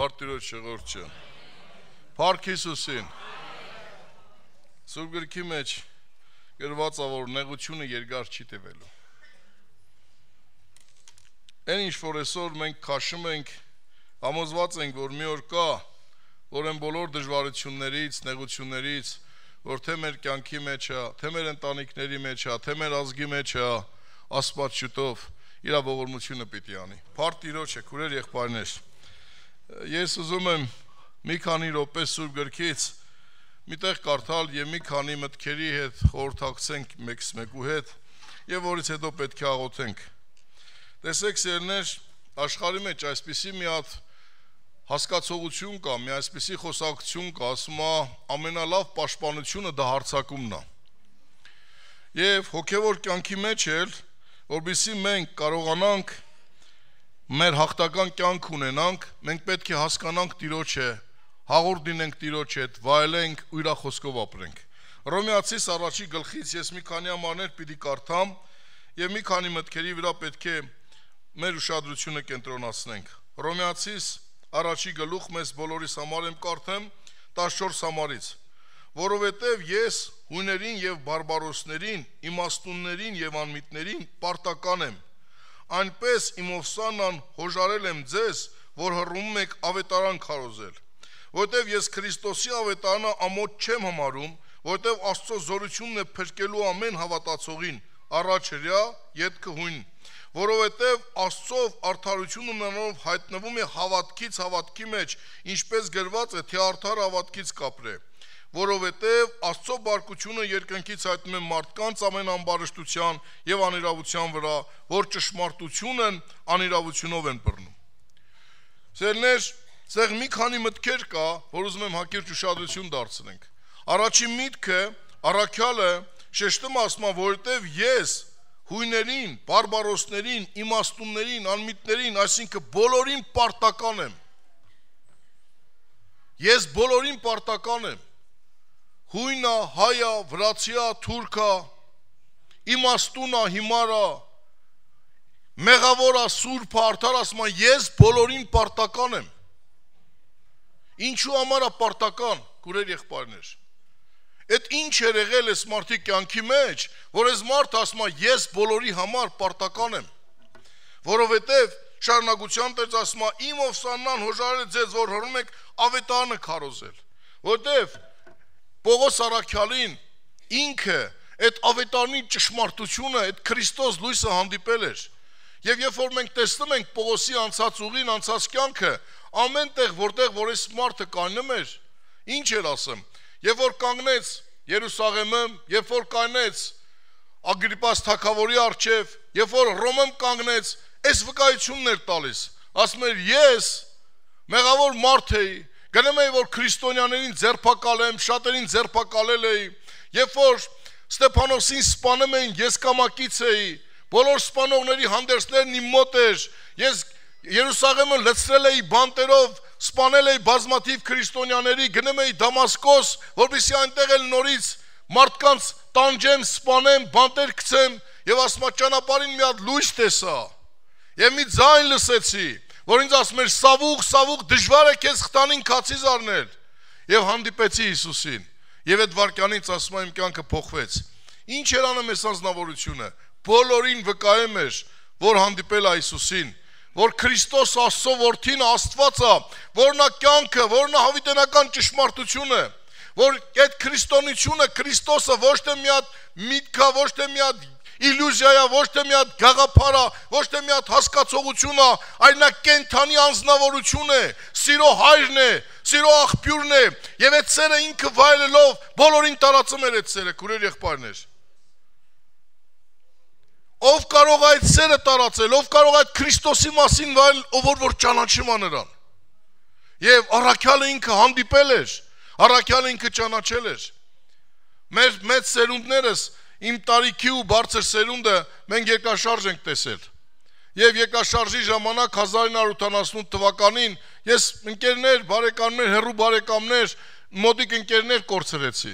Պարտիրոջ շղորջը։ Փառք Հիսուսին։ Սուրբ գրքի մեջ գրված է, որ նեղությունը երկար չի տևելու։ Այն ինչ որ այսօր մենք քաշում ենք, համոզված ենք, որ մի օր կա, որ այն բոլոր դժվարություններից, նեղություններից, որ թե մեր կյանքի մեջ է, թե մեր ընտանիքների մեջ է, թե մեր ազգի մեջ է, աստված շուտով իր ողորմությունը պիտի անի։ Փարտ Տիրոջ է, քուրեր եղբայրներ։ Ես ուզում եմ մի քանի րոպե Սուրբ գրքից միտեղ կարդալ եւ մի քանի մտքերի հետ խորհրդակցենք մեկս մեկու հետ եւ որից հետո պետք է աղոթենք։ Տեսեք, սերներ, աշխարհի մեջ այսպիսի մի հատ հասկացողություն կա, մի այսպիսի խոսակցություն կա, ասում է ամենալավ պաշտպանությունը դա հարցակումն է։ Եվ հոգեվոր կյանքի մեջ էլ, որբիսի մենք կարողանանք մեր հաղթական կյանք ունենանք, մենք պետք է հասկանանք Տիրոջը, հաղորդ դինենք Տիրոջ հետ, վայելենք ու իր խոսքով ապրենք։ Ռոմեացիս առաջի գլխից ես մի քանի ամաներ պիտի կարդամ եւ մի քանի մտքերի վրա պետք է մեր ուշադրությունը կենտրոնացնենք։ Ռոմեացիս առաջի գլուխ մեզ բոլորիս համար եմ կարդեմ 14 համարից որովհետև ես հույներին եւ բարբարոսներին, իմաստուններին եւ անմիտներին պարտական եմ այնպես իմովսանան հոժարել եմ ձեզ, որ հռում եք ավետարան քարոզել։ Որտեւ ես Քրիստոսի ավետարանը ամոթ չեմ համարում, որտեւ Աստծո զորությունն է փրկելու ամեն հավատացողին, առաջերյա յետքը հույն, որովհետև Աստծով արդարությունը մնանով հայտնվում է հավատքից հավատքի մեջ, ինչպես գրված է, թե արդար հավատքից կապրե որովհետև Աստծո բարկությունը երկնքից հայտնում է մարդկանց ամենամբարշտության եւ անիրավության վրա, որ ճշմարտությունն անիրավությունով են բռնում։ Սերներ, ցեղ մի քանի մտքեր կա, որ ուզում եմ հակիրճ ուշադրություն դարձնենք։ Առաջին միտքը, առաքյալը շեշտում ասում է, որովհետև ես հույներին, բարբարոսներին, իմաստուններին, անմիտներին, այսինքն բոլորին պարտական եմ։ Ես բոլորին պարտական եմ հույնա, հայա, վրացիա, թուրքա, իմաստունա, հիմարա, մեղավորա, սուրբա, արդար ասման, ես բոլորին պարտական եմ։ Ինչու համար պարտական, կուրեր եղբայրներ։ Այդ ինչ էր եղել այս մարդի կյանքի մեջ, որ այս մարդը ասում է ես բոլորի համար պարտական եմ։ Որովհետև շարունակության տերց ասում է իմով սաննան հոժարել ձեզ, որ հռում եք ավետարանը քարոզել։ Որտեվ Պողոս Արաքյալին ինքը այդ ավետարանի ճշմարտությունը, այդ Քրիստոս լույսը հանդիպել էր։ Եվ երբ որ մենք տեսնում ենք Պողոսի անցած ուղին, անցած կյանքը, ամենտեղ որտեղ որ այս մարդը կանգնում էր, ինչ էր ասում։ Եվ որ կանգնեց Երուսաղեմը, երբ որ կանգնեց Ագրիպաս թագավորի առջև, երբ որ Ռոմում կանգնեց, այս վկայությունն էր տալիս։ Ասում էր՝ ես մեղավոր մարդ էի, Գնում էի, որ քրիստոնյաներին ձերբակալեմ, շատերին ձերբակալել էի, երբ որ Ստեփանոսին սպանում էին, ես կամակից էի, բոլոր սպանողների հանդերձներն իմ մոտ էր, ես Երուսաղեմը լցրել էի բանտերով, սպանել էի բազմաթիվ քրիստոնյաների, գնում էի Դամասկոս, որովհետեւ այնտեղ էլ նորից մարդկանց տանջեմ, սպանեմ, բանտեր գցեմ, եւ ասում ճանապարհին մի հատ լույս տեսա։ Եվ մի ձայն լսեցի, որ ինձ ասում էր սավուղ, սավուղ, դժվար է քեզ խտանին քացի զառնել։ Եվ հանդիպեցի Հիսուսին։ Եվ այդ վարքանից ասում եմ կյանքը փոխվեց։ Ինչ էր անում այս անznավորությունը։ Բոլորին վկայում էր, որ հանդիպել է Հիսուսին, որ Քրիստոս Աստծո որդին Աստված է, որ նա կյանքը, որ նա հավիտենական ճշմարտությունը է որ այդ քրիստոնեությունը Քրիստոսը ոչ թե մի հատ միտքա, ոչ թե մի հատ իլյուզիա է, ոչ թե մի հատ գաղափար է, ոչ թե մի հատ հասկացողություն է, այլ նա կենթանի անznավորություն է, սիրո հայրն է, սիրո աղբյուրն է, եւ այդ սերը ինքը վայելելով բոլորին տարածում էր այդ սերը, քուրեր եղբայրներ։ Ով կարող այդ սերը տարածել, ով կարող այդ Քրիստոսի մասին վայել, ով որ որ ճանաչում աներան։ Եվ առաքյալը ինքը հանդիպել էր, առաքյալը ինքը ճանաչել էր։ Մեր մեծ սերունդներս իմ տարիքի ու բարձր սերունդը մենք երկաշարժ ենք տեսել։ Եվ երկաշարժի ժամանակ 1988 թվականին ես ընկերներ, բարեկամներ, հերրու բարեկամներ, մոտիկ ընկերներ կորցրեցի։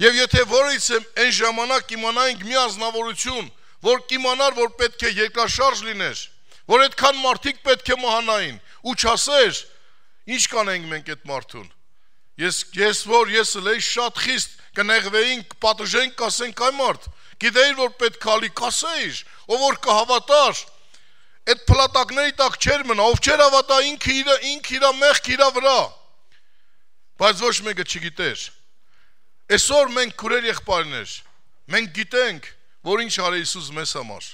Եվ եթե որից եմ այն ժամանակ իմանայինք մի ազնվորություն, որ կիմանար, որ պետք է երկաշարժ լիներ, որ այդքան մարդիկ պետք է մահանային, ու չասեր, ինչ կանենք մենք այդ մարդուն։ Ես ես որ ես լեի շատ խիստ կնեղվեինք, պատժենք, կասենք այ մարդ, գիտեիր որ պետք է ալի, կասեիր, ով որ կհավատար, այդ փլատակների տակ չեր մնա, ով չեր հավատա ինքը իր ինքը իր մեղք իր վրա։ Բայց ոչ մեկը չգիտեր։ Այսօր մենք քուրեր եղբայրներ, մենք գիտենք, որ ինչ արել Հիսուս մեզ համար։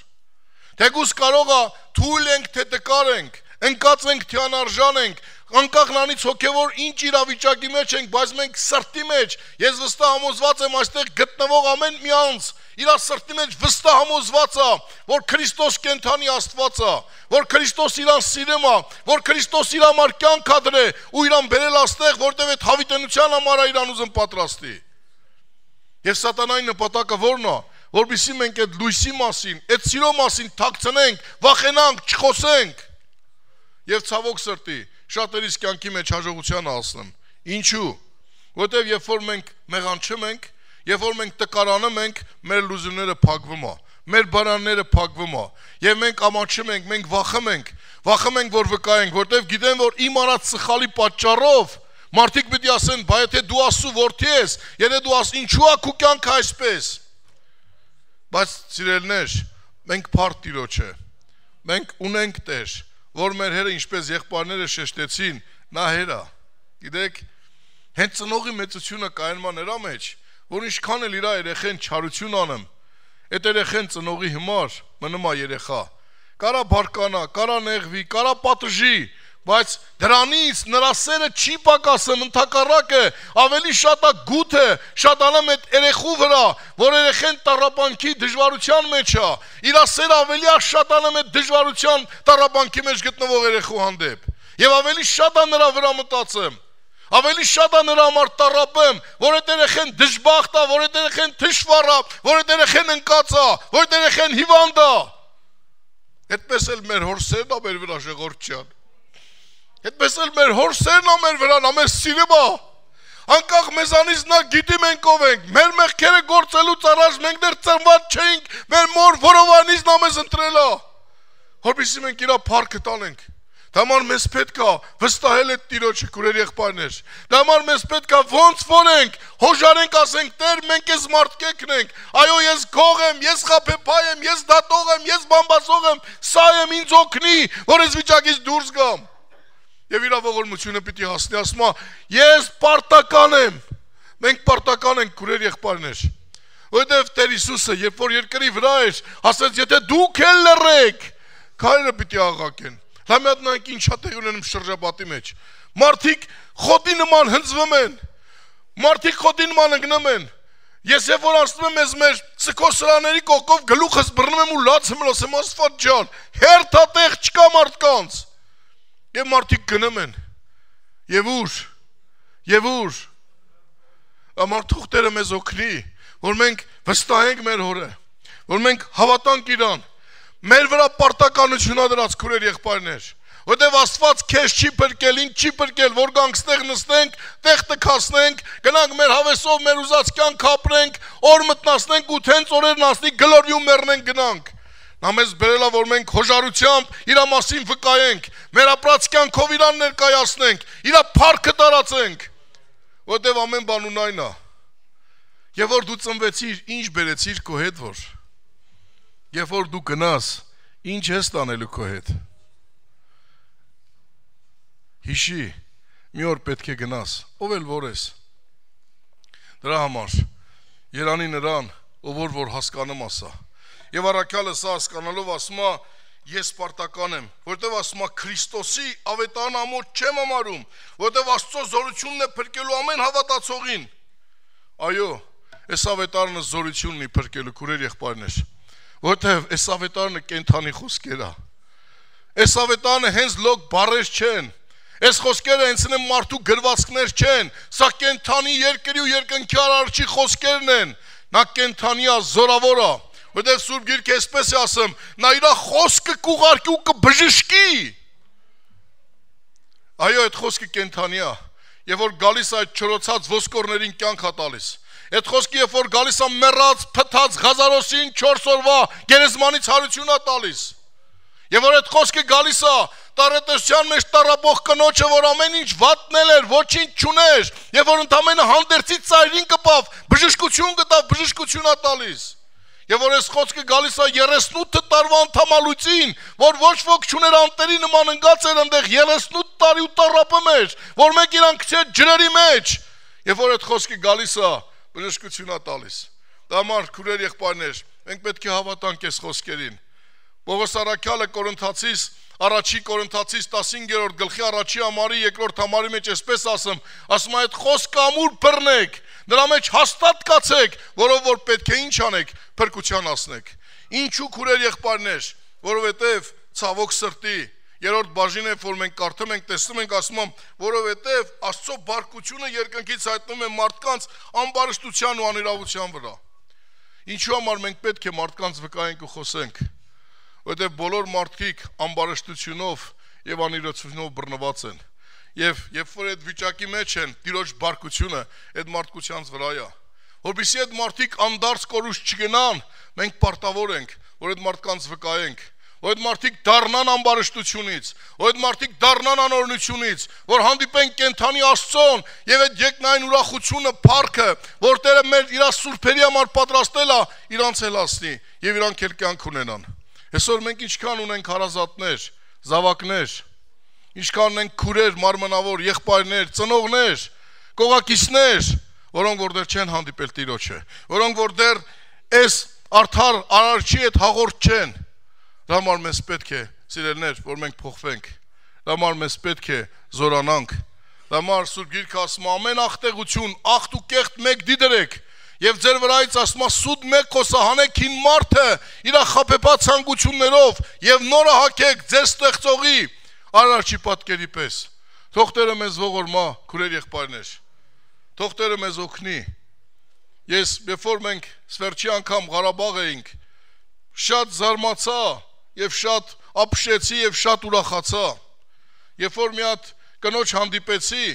Թեկուս կարող է թույլ ենք, թե տկար ենք, ընկած ենք, թե անարժան ենք, անկախ նրանից հոգևոր ինչ իրավիճակի մեջ ենք, բայց մենք սրտի մեջ, ես վստահ համոզված եմ այստեղ գտնվող ամեն մի անձ, իր սրտի մեջ վստահ համոզված է, որ Քրիստոս կենթանի Աստված է, որ Քրիստոս իրան սիրում է, որ Քրիստոս իր համար կյանք ադրե ու իրան բերել աստեղ, որտեղ այդ հավիտենության համար է իրան ուզում պատրաստի։ Եվ սատանայի նպատակը ո՞րն է որովհետև մենք այդ լույսի մասին, այդ սիրո մասին թաքցնենք, վախենանք, չխոսենք։ Եվ ցավոք սրտի, շատերիս կյանքի մեջ հաջողության ասնեմ։ Ինչու՞։ Որտեւ երբ որ մենք մեղանչում ենք, երբ որ մենք տկարանում ենք, մեր լուզումները փակվում է, մեր բարանները փակվում է, եւ մենք ամաչում ենք, մենք վախում ենք, վախում ենք, որ վկայենք, որտեւ գիտեն, որ իմ արած սխալի պատճառով մարդիկ պիտի ասեն, բա եթե դու ասու որդի ես, եթե դու աս ինչու՞ ա քո կյանքը այսպես։ Բայց սիրելներ, մենք բարդ տիրոջ է։ Մենք ունենք Տեր, որ մեր հերը ինչպես եղբայրները շեշտեցին, նա հեր է։ Գիտեք, հենց ծնողի մեծությունը կայնման էր ամեջ, որ ինչքան էլ իր երեխեն չարություն անեմ, այդ երեխեն ծնողի համար մնում է երեխա։ Կարա բարկանա, կարա նեղվի, կարա պատժի, Բայց դրանից նրա սերը չի պակասում, ընդհակառակը ավելի շատ է գութը, շատ անում այդ երեխու վրա, որ երեխեն տարապանքի դժվարության մեջ է։ Իր սերը ավելի է շատ անում այդ դժվարության տարապանքի մեջ գտնվող երեխու հանդեպ։ Եվ ավելի շատ է նրա վրա մտածում։ Ավելի շատ է նրա համար տարապեմ, որ այդ երեխեն դժբախտ է, որ այդ երեխեն թշվառ է, որ այդ երեխեն ընկած է, որ այդ երեխեն հիվանդ է։ Այդպես էլ մեր հորսերն է մեր վրա ժողովրդյան Այդպես էլ մեր հորսերն ամեր վրան, ամեր սիրմա։ Անկախ մեզանից նա գիտի մենք ով ենք։ Մեր մեղքերը գործելուց առաջ մենք դեռ ծնված չէինք։ Մեր մոր որովանից նա մեզ ընտրել է։ Որպեսզի մենք իրա փառքը տանենք։ Դա համար մեզ պետք է վստահել այդ Տիրոջը քուրեր եղբայրներ։ Դա համար մեզ պետք է ոնց որենք, հոժարենք ասենք Տեր, մենք ես մարդկեկն ենք։ Այո, ես գող եմ, ես խափեփայ եմ, ես դատող եմ, ես բամբասող եմ, սա եմ ինձ օգնի, որ ես վիճակից դուրս գամ եւ իր ողորմությունը պիտի հասնի, ասում է. ես պարտական եմ։ Մենք պարտական ենք քուրեր եղբայրներ։ Որտեւ Տեր Հիսուսը, երբ որ երկրի վրա էր, ասաց, եթե դուք էլ լռեք, քայլը պիտի աղակեն։ Համատնանք ինչա տեղ ունենում շրջապատի մեջ։ Մարդիկ խոտի նման հնձվում են։ Մարդիկ խոտի նման ընկնում են։ Ես երբ որ ասում եմ ես մեր սկոսրաների կողքով գլուխս բռնում եմ ու լացում եմ, ասեմ, աստված ջան, հերթա տեղ չկա մարդկանց։ Եվ մարդիկ գնում են։ Եվ ուր։ Եվ ուր։ Ամարթող Տերը մեզ օգնի, որ մենք վստահենք մեր Հորը, որ մենք հավատանք Իրան։ Մեր վրա պարտականություն ա դրած քուրեր եղբայրներ որտեվ Աստված քեզ չի փրկել, ինձ չի փրկել, որ գանք ստեղ նստենք, տեղ տքացնենք, գնանք մեր հավեսով մեր ուզած կյանք ապրենք, օր մտնասնենք ու թենց օրերն ասնի գլորյու մեռնենք գնանք։ Նա մեզ բերել է, որ մենք հոժարությամբ իր մասին վկայենք, մեր ապրած կյանքով իրան ներկայացնենք, իր փառքը տարածենք, որտեվ ամեն բան ունայն է։ Եվ որ դու ծնվեցիր, ինչ բերեցիր քո հետ որ։ Եվ որ դու գնաս, ինչ ես տանելու քո հետ։ Հիշի, մի օր պետք է գնաս, ով էլ որ ես։ Դրա համար Երանի նրան, ով որ որ հասկանում ասա, եւ առաքյալը սա հասկանալով ասում է ես սպարտական եմ, որտեվ ասում է Քրիստոսի ավետարան ամոթ չեմ համարում, որտեվ Աստծո զորությունն է փրկելու ամեն հավատացողին։ Այո, այս ավետարանը զորությունն է փրկելու քուրեր եղբայրներ, որտեվ այս ավետարանը կենթանի խոսքեր է։ Այս ավետարանը հենց լոկ բարեր չեն, Այս խոսքերը հենց են մարդու գրվածքներ չեն, սա կենթանի երկրի ու երկնքի արարչի խոսքերն են։ Նա կենթանի է, զորավոր է։ Որտեղ Սուրբ Գիրքը այսպես է ասում, նա իր խոսքը կուղարկի ու կբժշկի։ Այո, այդ խոսքը կենթանի է, եւ որ գալիս այդ չրոցած ոսկորներին կյանք հա տալիս։ Այդ խոսքը երբ որ գալիս է մեռած, փթած Ղազարոսին 4 օրվա գերեզմանից հարություն է տալիս։ Եվ որ այդ խոսքը գալիս է տարեթեսյան մեջ տարապող կնոջը, որ ամեն ինչ վատնել էր, ոչինչ չուներ, եւ որ ընդամենը հանդերձի ծայրին կպավ, բժշկություն գտավ, բժշկություն է տալիս։ Եվ որ այս խոսքը գալիս է 38 տարվա ընդհանալուծին, որ ոչ ոք չուներ անտերի նման ընկած էր այնտեղ 38 տարի ու տարապը մեջ, որ մեկ իրանք չէր ջրերի մեջ։ Եվ որ այդ խոսքը գալիս է բժշկություն է տալիս։ Դա մար քուրեր եղբայրներ, մենք պետք է հավատանք այս խոսքերին։ Պողոս Արաքյալը Կորինթացիս 1 առաջի Կորինթացիս 15-րդ գլխի առաջի համարի երկրորդ համարի մեջ էսպես ասում, ասում է այդ խոսքը ամուր բռնեք, նրա մեջ հաստատ կացեք, որով որ պետք է ինչ անեք, փրկության ասնեք։ Ինչու քուրեր եղբայրներ, որովհետև ցավոք սրտի Երորդ բաժինը, որ մենք կարդում ենք, տեսնում ենք, ասում եմ, որովհետև Աստծո բարկությունը երկնքից հայտնում է մարդկանց անբարշտության ու անիրավության վրա։ Ինչու համար մենք պետք է մարդկանց վկայենք ու խոսենք որտեղ բոլոր մարդիկ ամբարշտությունով եւ անիրացությունով բռնված են։ Եվ երբ որ այդ վիճակի մեջ են, ծիրոջ բարկությունը այդ մարդկությանց վրա է։ Որբիսի այդ մարդիկ անդարձ կորուստ չգնան, մենք պարտավոր ենք, որ այդ մարդկանց վկայենք, որ այդ մարդիկ դառնան ամբարշտությունից, որ այդ մարդիկ դառնան անօրնությունից, որ հանդիպեն կենթանի Աստծոն եւ այդ եկնային ուրախությունը, փառքը, որ Տերը մեր իր սուրբերի համար պատրաստել է, իրանց էլ ասնի եւ իրանք էլ կյանք ունենան։ Այսօր մենք ինչքան ունենք հարազատներ, զավակներ, ինչքան ունենք քուրեր, մարմնավոր, եղբայրներ, ծնողներ, կողակիցներ, որոնք որ դեռ չեն հանդիպել Տիրոջը, որոնք որ դեռ այս արդար արարչի հետ հաղորդ չեն։ Դա համար մեզ պետք է, սիրելներ, որ մենք փոխվենք։ Դա համար մեզ պետք է զորանանք։ Դա համար Սուրբ Գիրքը ասում է ամեն ախտեղություն, ախտ ու կեղտ մեկ դի դրեք Եվ ձեր վրայից ասում է սուտ մեկ կոսահանեք հին մարդը իր խապեպած ցանկություններով եւ նորը հակեք ձեր ստեղծողի արարչի պատկերի պես։ Թող Տերը մեզ ողորմա, քուրեր եղբայրներ։ Թող Տերը մեզ օգնի։ Ես երբ որ մենք սվերջի անգամ Ղարաբաղ էինք, շատ զարմացա եւ շատ ապշեցի եւ շատ ուրախացա։ Երբ որ մի հատ կնոջ հանդիպեցի,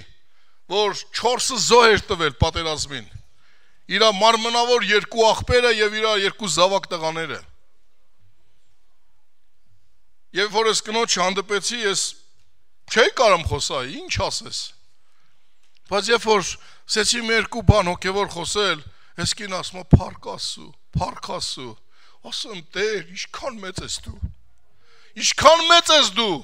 որ 4 զոհ էր տվել պատերազմին իր մարմնավոր երկու աղբերը եւ իր երկու զավակ տղաները։ Եվ որ ես կնոջ հանդիպեցի, ես չէի կարամ խոսալ, ինչ ասես։ Բայց երբ որ ասեցի մի երկու բան հոգեոր խոսել, ես կին ասում փառք Աստծո, փառք Աստծո։ Ասում Տեր, ինչքան մեծ ես դու։ Ինչքան մեծ ես դու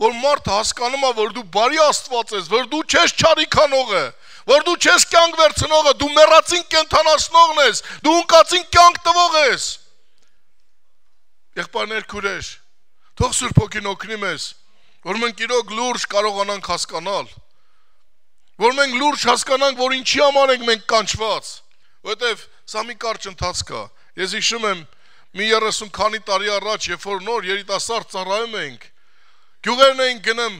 որ մարդը հասկանում է, որ դու բարի Աստված ես, որ դու չես չարիքանողը, որ դու չես կյանք վերցնողը, դու մեռածին կենթանացնողն ես, դու ունկածին կյանք տվող ես։ Եղբայրներ, քուրեր, թող Սուրբ Հոգին օգնի մեզ, որ մենք իրոք լուրջ կարողանանք հասկանալ, որ մենք լուրջ հասկանանք, որ ինչի համար ենք մենք կանչված, որովհետև սա մի կարճ ընթացք է։ Ես հիշում եմ մի 30 քանի տարի առաջ, երբ որ նոր երիտասարդ ծառայում էինք, Գյուղերն էին գնում,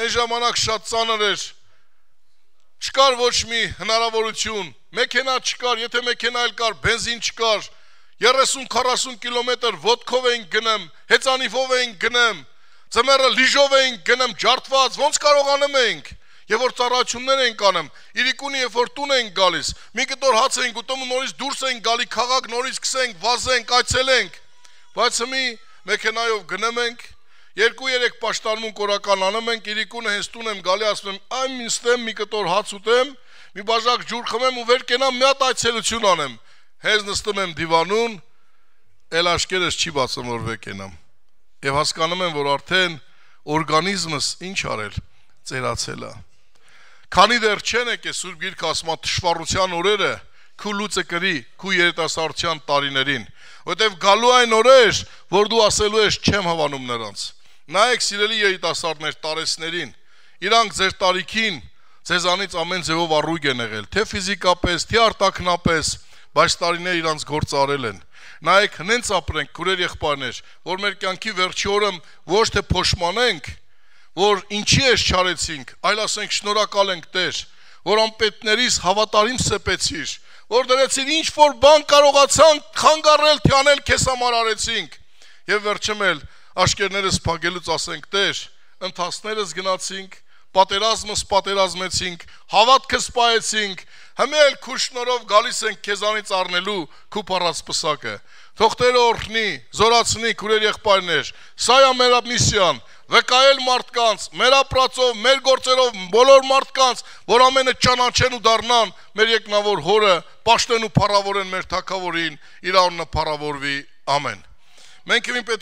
այն ժամանակ շատ ծանր էր։ Չկար ոչ մի հնարավորություն, մեքենա չկար, եթե մեքենա էլ կար, բենզին չկար։ 30-40 կիլոմետր ոդկով էին գնում, հեծանիվով էին գնում, ծմերը լիժով էին գնում, ջարդված, ոնց կարողանում էինք։ Եվ որ ծառայություններ էին կանում, իրիկունի երբ որ տուն էին գալիս, մի կտոր հաց էին գտում ու նորից դուրս էին գալի քաղաք, նորից գսենք, վազենք, այցելենք։ Բայց հիմա մեքենայով գնում ենք, 2-3 պաշտանում կորական անում ենք, իրիկունը հենց տուն եմ գալի, ասում եմ, այ ինստեմ մի կտոր հաց ուտեմ, մի բաժակ ջուր խմեմ ու վեր կենամ մի հատ այցելություն անեմ։ Հենց նստում եմ դիվանուն, ել աշկերս չի բացում որ վեր կենամ։ Եվ հասկանում եմ, որ արդեն օրգանիզմս ինչ արել, ծերացել է։ Քանի դեռ չեն եկե Սուրբ Գիրքը ասում է թշվառության օրերը, քու լույսը կրի քու երիտասարդության տարիներին, որտեվ գալու այն օրեր, որ դու ասելու ես չեմ հավանում նրանց։ Նայեք, սիրելի երիտասարդներ, տարեցներին, իրանք ձեր տարիքին ձեզանից ամեն ձևով առույգ են եղել, թե ֆիզիկապես, թե արտաքնապես, բայց տարիներ իրանք գործ արել են։ Նայեք, հենց ապրենք, քուրեր եղբայրներ, որ մեր կյանքի վերջի օրը ոչ թե փոշմանենք, որ ինչի էս չարեցինք, այլ ասենք շնորհակալ ենք Տեր, որ անպետներից հավատարիմ սեպեցիր, որ դրեցին ինչ որ բան կարողացան խանգարել, թե անել քեզ համար արեցինք։ Եվ վերջում էլ աշկերտներս փակելուց ասենք Տեր, ընթացներս գնացինք, պատերազմս պատերազմեցինք, հավատքս պայեցինք, հմել քու շնորով գալիս ենք քեզանից առնելու քու փառած պսակը։ Թող Տերը օրհնի, զորացնի քուրեր եղբայրներ։ Սա է մեր միսիան՝ վկայել մարդկանց, մեր ապրածով, մեր գործերով բոլոր մարդկանց, որ ամենը ճանաչեն ու դառնան մեր եկնավոր հորը, պաշտեն ու փառավորեն մեր Թագավորին, իր անունը փառավորվի։ Ամեն։ Մենք իմ պետք